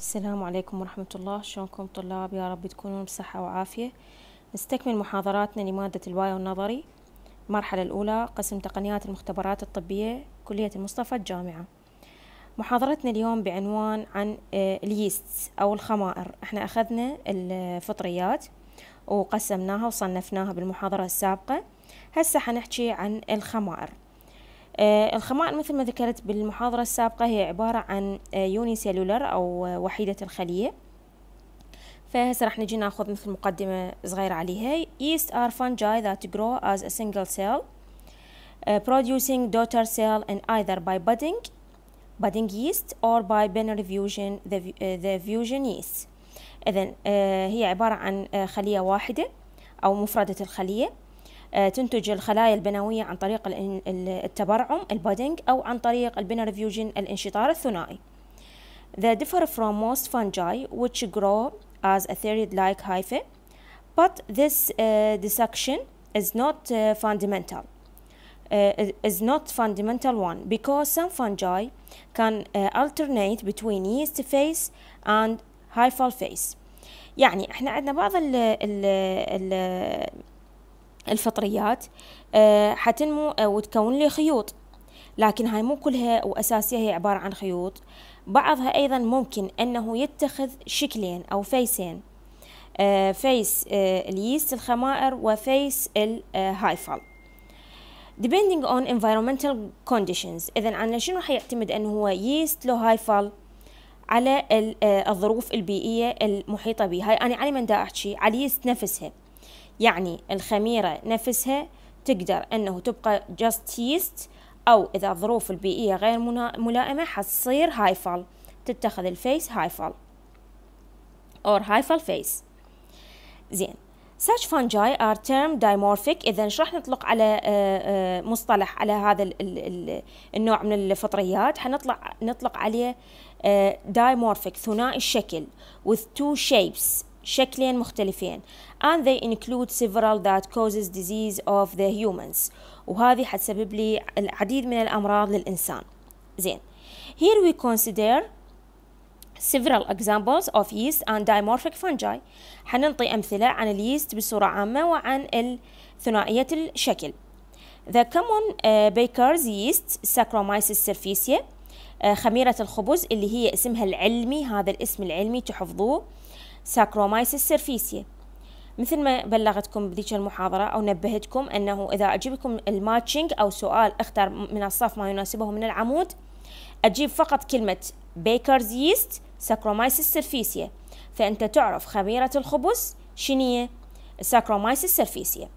السلام عليكم ورحمة الله شلونكم طلاب يا رب تكونون بصحة وعافية نستكمل محاضراتنا لمادة الواي والنظري المرحلة الأولى قسم تقنيات المختبرات الطبية كلية المصطفى الجامعة محاضرتنا اليوم بعنوان عن آه، اليست أو الخمائر احنا أخذنا الفطريات وقسمناها وصنفناها بالمحاضرة السابقة هسه حنحكي عن الخمائر آه، الخمائل مثل ما ذكرت بالمحاضرة السابقة هي عبارة عن آه، يوني سيلولر أو وحيدة الخلية فهسه راح نجي ناخذ مثل مقدمة صغيرة عليها yeast are fungi that grow as a single cell آه، producing daughter cell in either by budding budding yeast or by binary fusion the, the fusion yeast إذا هي عبارة عن خلية واحدة أو مفردة الخلية تنتج الخلايا البنوية عن طريق التبرعم البودينج أو عن طريق البنرفيوجين الانشطار الثنائي They differ from most fungi which grow as a third-like hyphae but this uh, dissection is not uh, fundamental uh, is not fundamental one because some fungi can uh, alternate between yeast phase and hyphal phase يعني احنا عندنا بعض ال ال الفطريات آه، حتنمو آه، وتكون لي خيوط لكن هاي مو كلها وأساسية هي عبارة عن خيوط بعضها أيضا ممكن أنه يتخذ شكلين أو فيسين آه، فيس اليست الخمائر وفيس الهايفال depending on environmental conditions إذا عن شنو حيعتمد أنه هو يست لو هايفال على الظروف البيئية المحيطة به هاي أنا علي من دا أحكي على اليست نفسها يعني الخميرة نفسها تقدر أنه تبقى just yeast أو إذا الظروف البيئية غير ملائمة حتصير هايفل تتخذ الفيس هايفل or هايفل فيس زين such fungi are termed dimorphic إذا إيش راح نطلق على آه، آه، مصطلح على هذا النوع من الفطريات حنطلع نطلق عليه آه، dimorphic ثنائي الشكل with two shapes شكلين مختلفين and they include several that causes disease of the humans وهذه حتسبب لي العديد من الأمراض للإنسان زين here we consider several examples of yeast and dimorphic fungi حننطي أمثلة عن اليست بصورة عامة وعن ثنائية الشكل The common uh, baker's yeast Saccharomyces cerevisiae خميرة الخبز اللي هي اسمها العلمي هذا الاسم العلمي تحفظوه ساكرومايسيس السرفيسية مثل ما بلغتكم بذيك المحاضرة أو نبهتكم أنه إذا أجيبكم الماتشنج أو سؤال اختار من الصف ما يناسبه من العمود أجيب فقط كلمة بيكرز ييست ساكرومايسيس السرفيسية فأنت تعرف خميرة الخبز شنية ساكرومايسيس السرفيسية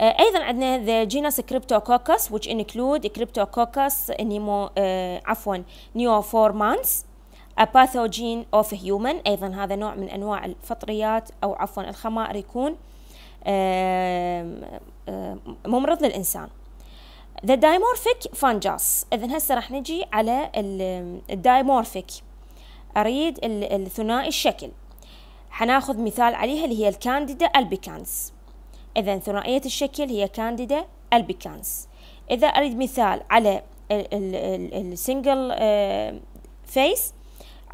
ايضا عندنا the genus Cryptococcus which include Cryptococcus nemo, آه، عفوا neoformans باثوجين اوف هيومن ايضا هذا نوع من انواع الفطريات او عفوا الخمائر يكون ممرض للانسان ذا دايمورفيك فانجاس اذا هسه راح نجي على الدايمورفيك اريد الثنائي الشكل حناخذ مثال عليها اللي هي الكانديدا البيكانس اذا ثنائيه الشكل هي كانديدا البيكانس اذا اريد مثال على السنجل فيس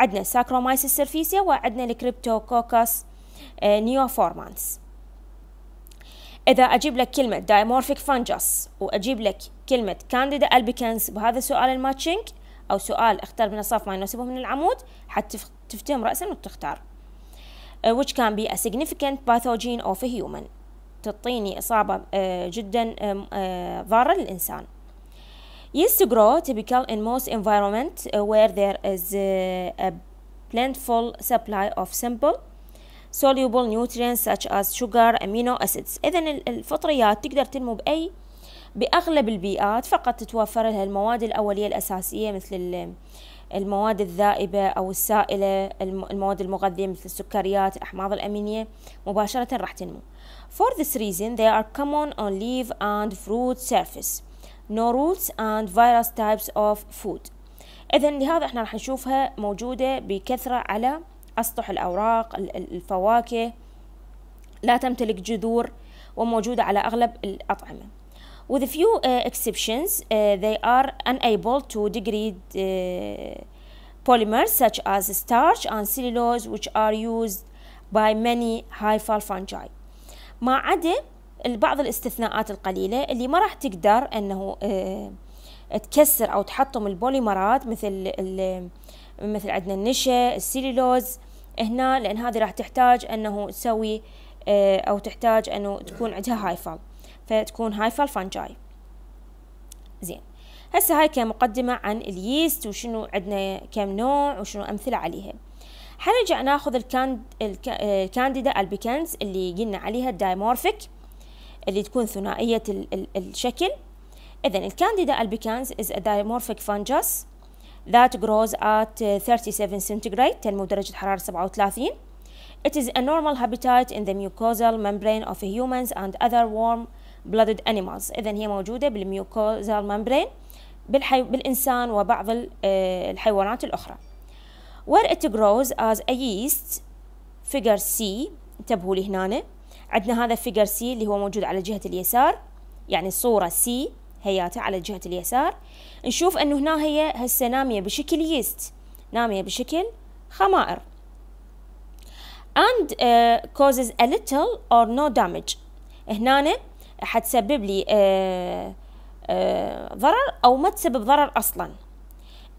عندنا ساكرومايسيس سيرفيسيا وعندنا الكريبتوكوكس نيوفورمانس إذا أجيب لك كلمة دايمورفيك فانجس وأجيب لك كلمة كانديدا ألبيكانس بهذا سؤال الماتشنج أو سؤال اختار من الصف ما يناسبه من العمود حتفتهم رأسا وتختار آه، which can be a significant pathogen of a human تعطيني إصابة آه، جدا آه، ضارة للإنسان Yeast grow typical in most environment where there is a plentiful supply of simple soluble nutrients such as sugar amino acids اذا الفطريات تقدر تنمو باي باغلب البيئات فقط تتوفر لها المواد الاوليه الاساسيه مثل المواد الذائبة أو السائلة المواد المغذية مثل السكريات الأحماض الأمينية مباشرة راح تنمو For this reason they are common on leaf and fruit surface no roots and virus types of food إذا لهذا إحنا راح نشوفها موجودة بكثرة على أسطح الأوراق الفواكه لا تمتلك جذور وموجودة على أغلب الأطعمة with a few uh, exceptions uh, they are unable to degrade uh, polymers such as starch and cellulose which are used by many high fungi ما عدا بعض الاستثناءات القليلة اللي ما راح تقدر أنه آه، تكسر أو تحطم البوليمرات مثل مثل عندنا النشا السيلولوز هنا لأن هذه راح تحتاج أنه تسوي آه، أو تحتاج أنه تكون عندها هايفال فتكون هايفال فانجاي زين هسه هاي كمقدمة عن اليست وشنو عندنا كم نوع وشنو أمثلة عليها حنرجع ناخذ الكاند الكانديدا البيكنز آه، اللي قلنا عليها الدايمورفيك اللي تكون ثنائية الشكل إذا الكانديدا البيكانز is a dimorphic fungus that grows at 37 centigrade تنمو درجة حرارة 37 It is a normal habitat in the mucosal membrane of humans and other warm-blooded animals إذا هي موجودة بالميوكوزال membrane بالحي... بالإنسان وبعض الحيوانات الأخرى where it grows as a yeast figure C انتبهوا لي هنا عندنا هذا فيجر سي اللي هو موجود على جهة اليسار يعني صورة سي هياتها على جهة اليسار نشوف أنه هنا هي هسه نامية بشكل يست نامية بشكل خمائر and uh, causes a little or no damage هنا حتسبب لي uh, uh, ضرر أو ما تسبب ضرر أصلا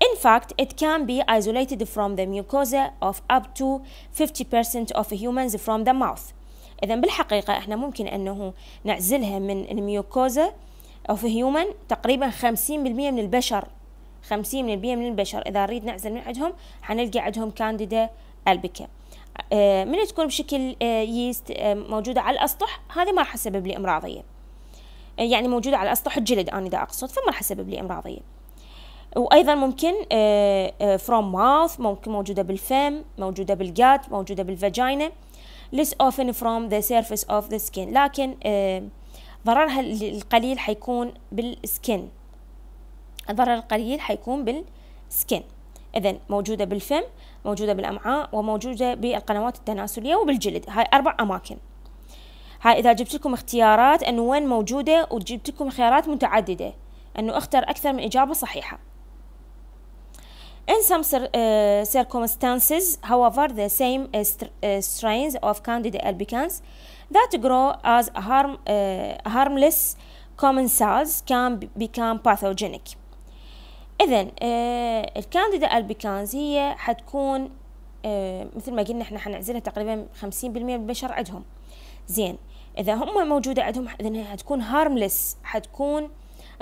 In fact, it can be isolated from the mucosa of up to 50% of humans from the mouth. إذا بالحقيقة إحنا ممكن أنه نعزلها من الميوكوزا أو في هيومن تقريبا خمسين بالمية من البشر خمسين بالمية من البشر إذا نريد نعزل من عندهم حنلقى عندهم كانديدا ألبكا آه، من تكون بشكل ييست آه، آه، موجودة على الأسطح هذه ما راح تسبب لي إمراضية يعني موجودة على أسطح الجلد أنا إذا أقصد فما راح تسبب لي إمراضية وأيضا ممكن فروم ماوث ممكن موجودة بالفم موجودة بالجات موجودة بالفاجينا less often from the surface of the skin لكن ضررها القليل حيكون بالسكن الضرر القليل حيكون بالسكن إذا موجودة بالفم موجودة بالأمعاء وموجودة بالقنوات التناسلية وبالجلد هاي أربع أماكن هاي إذا جبت لكم اختيارات أنه وين موجودة وجبت لكم خيارات متعددة أنه اختر أكثر من إجابة صحيحة In some cir uh, circumstances, however, the same uh, uh, strains of Candida albicans that grow as harm, harmless common cells can become pathogenic. إذا الكانديدا albicans هي حتكون مثل ما قلنا احنا حنعزلها تقريبا 50% من البشر عندهم. زين إذا هم موجودة عندهم إذا حتكون harmless حتكون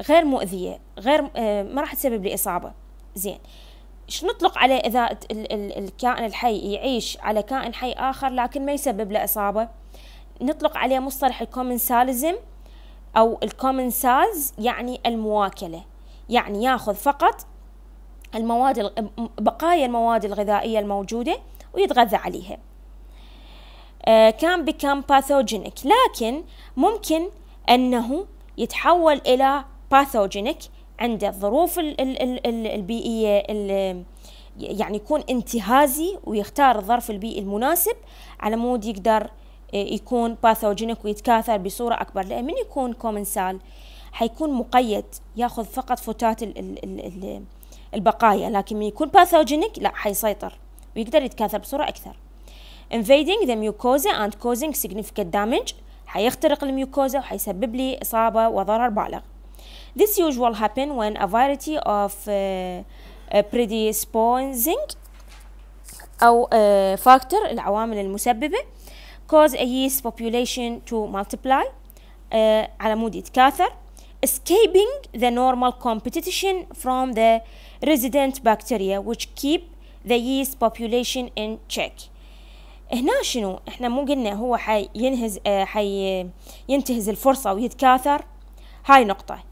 غير مؤذية غير ما راح تسبب لي إصابة. زين شو نطلق عليه اذا الكائن الحي يعيش على كائن حي اخر لكن ما يسبب له اصابه نطلق عليه مصطلح الكومنساليزم او الكومنسالز يعني المواكله يعني ياخذ فقط المواد بقايا المواد الغذائيه الموجوده ويتغذى عليها كان بكم باثوجينيك لكن ممكن انه يتحول الى باثوجينيك عنده الظروف البيئية يعني يكون انتهازي ويختار الظرف البيئي المناسب على مود يقدر آه، يكون باثوجينيك ويتكاثر بصورة أكبر لأن من يكون كومنسال حيكون مقيد ياخذ فقط فتات البقايا لكن من يكون باثوجينيك لا حيسيطر ويقدر يتكاثر بصورة أكثر invading the mucosa and causing significant damage حيخترق الميوكوزا وحيسبب لي إصابة وضرر بالغ This usually happens when a variety of uh, uh predisposing أو uh, factor العوامل المسببة cause a yeast population to multiply uh, على مود يتكاثر escaping the normal competition from the resident bacteria which keep the yeast population in check هنا شنو احنا مو قلنا هو حينهز حي ينتهز الفرصة ويتكاثر هاي نقطة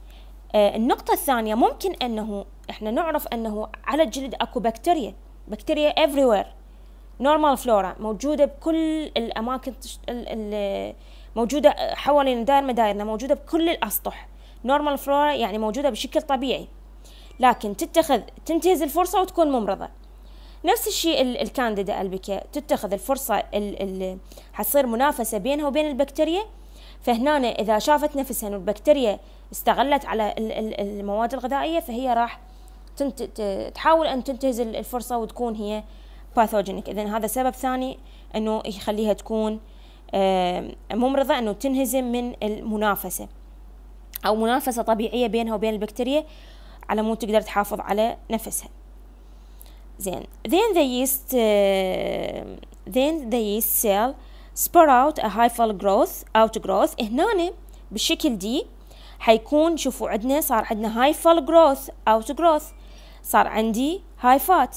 آه، النقطة الثانية ممكن أنه إحنا نعرف أنه على الجلد أكو بكتيريا بكتيريا everywhere نورمال فلورا موجودة بكل الأماكن موجودة آه، حوالين دائر مدايرنا موجودة بكل الأسطح نورمال فلورا يعني موجودة بشكل طبيعي لكن تتخذ تنتهز الفرصة وتكون ممرضة نفس الشيء الكانديدا البكا تتخذ الفرصة ال ال حتصير منافسة بينها وبين البكتيريا فهنا اذا شافت نفسها ان البكتيريا استغلت على المواد الغذائيه فهي راح تحاول ان تنتهز الفرصه وتكون هي باثوجينيك اذا هذا سبب ثاني انه يخليها تكون ممرضه انه تنهزم من المنافسه او منافسه طبيعيه بينها وبين البكتيريا على مود تقدر تحافظ على نفسها زين then the yeast uh, then the yeast cell spur out a hyphal growth outgrowth هنا بالشكل دي حيكون شوفوا عندنا صار عندنا hyphal growth outgrowth صار عندي hyphat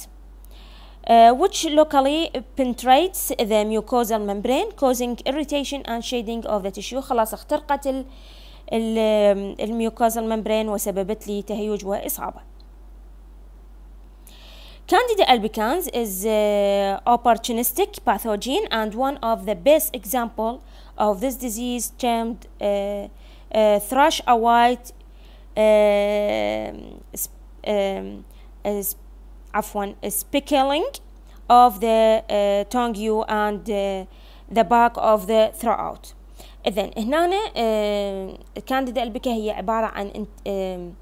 Uh, which locally penetrates the mucosal membrane causing irritation and shading of the tissue خلاص اخترقت الميوكوزال ممبرين وسببت لي تهيج وإصابة Candida albicans is an uh, opportunistic pathogen and one of the best example of this disease termed uh, uh, thrush or white uh, um, afwan, speckling of the uh, tongue you and uh, the back of the throat اذا هنا الكانديدا البكا هي عباره عن um,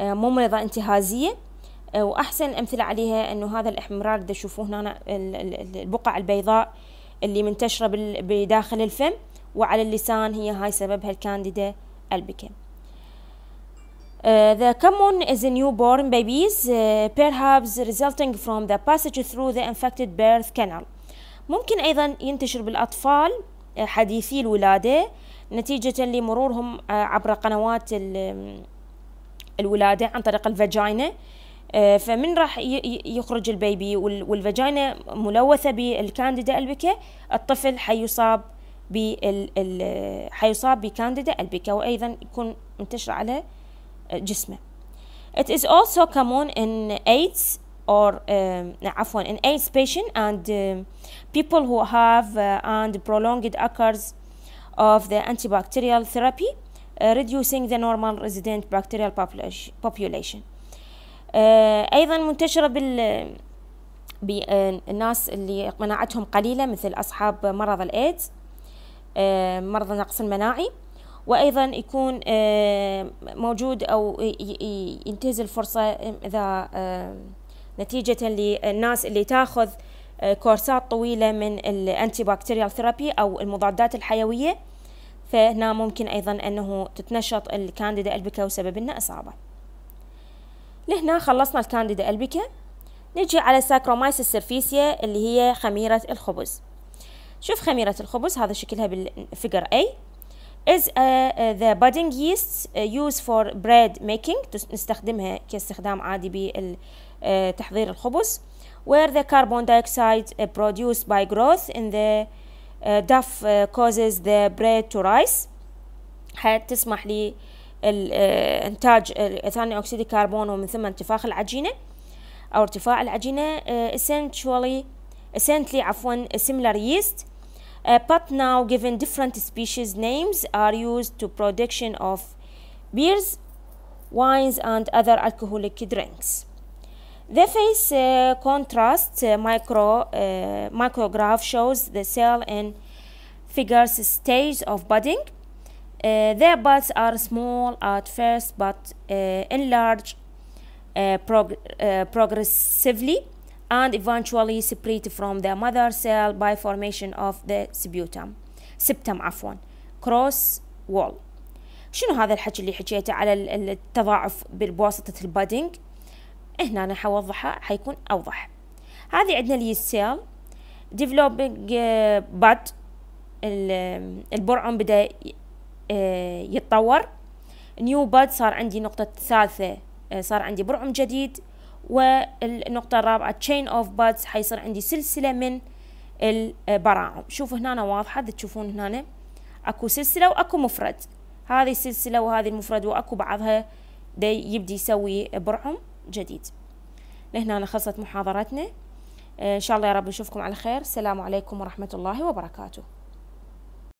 uh, ممرضه انتهازيه واحسن امثله عليها انه هذا الاحمرار اللي تشوفوه هنا البقع البيضاء اللي منتشره بداخل الفم وعلى اللسان هي هاي سببها الكانديدا البكا آه، Uh, the common is a newborn babies uh, perhaps resulting from the passage through the infected birth canal ممكن أيضا ينتشر بالأطفال آه، حديثي الولادة نتيجة لمرورهم عبر قنوات الولادة عن طريق الفاجينا uh, فمن راح يخرج البيبي والفجاينا ملوثة بالكانديدا البكا الطفل حيصاب بال حيصاب بكانديدا البكا وأيضا يكون منتشر على جسمه It is also common in AIDS or um, عفوا in AIDS patient and uh, people who have uh, and prolonged occurs of the antibacterial therapy uh, reducing the normal resident bacterial population آه، أيضا منتشرة بال بالناس آه، اللي مناعتهم قليلة مثل أصحاب مرض الإيدز آه، مرض النقص المناعي وأيضا يكون موجود أو ينتهز الفرصة إذا نتيجة للناس اللي تاخذ كورسات طويلة من الأنتي باكتيريال ثيرابي أو المضادات الحيوية فهنا ممكن أيضا أنه تتنشط الكانديدا ألبكا وسبب لنا إصابة لهنا خلصنا الكانديدا البيكا نجي على ساكرومايس السرفيسيا اللي هي خميرة الخبز شوف خميرة الخبز هذا شكلها بالفيجر اي is uh, the budding yeast uh, used for bread making نستخدمها كاستخدام عادي بتحضير uh, الخبز where the carbon dioxide uh, produced by growth in the uh, duff causes the bread to rise حتسمح لي uh, انتاج ثاني اكسيد الكربون ومن ثم انتفاخ العجينه او ارتفاع العجينه essentially essentially عفوا similar yeast but now given different species names are used to production of beers wines and other alcoholic drinks The face uh, contrast uh, micro, uh, micrograph shows the cell in figures stage of budding their buds are small at first but enlarge prog progressively and eventually separate from the mother cell by formation of the sputum septum عفوا cross wall شنو هذا الحكي اللي حكيته على التضاعف بواسطة البادينج هنا أنا حوضحها حيكون أوضح هذه عندنا اليست سيل developing bud البرعم بدأ آه، يتطور نيو باد صار عندي نقطة ثالثة آه، صار عندي برعم جديد والنقطة الرابعة تشين اوف بادز حيصير عندي سلسلة من البراعم شوفوا هنا واضحة تشوفون هنا اكو سلسلة واكو مفرد هذه السلسلة وهذه المفرد واكو بعضها دي يبدي يسوي برعم جديد لهنا خلصت محاضرتنا آه، ان شاء الله يا رب نشوفكم على خير السلام عليكم ورحمة الله وبركاته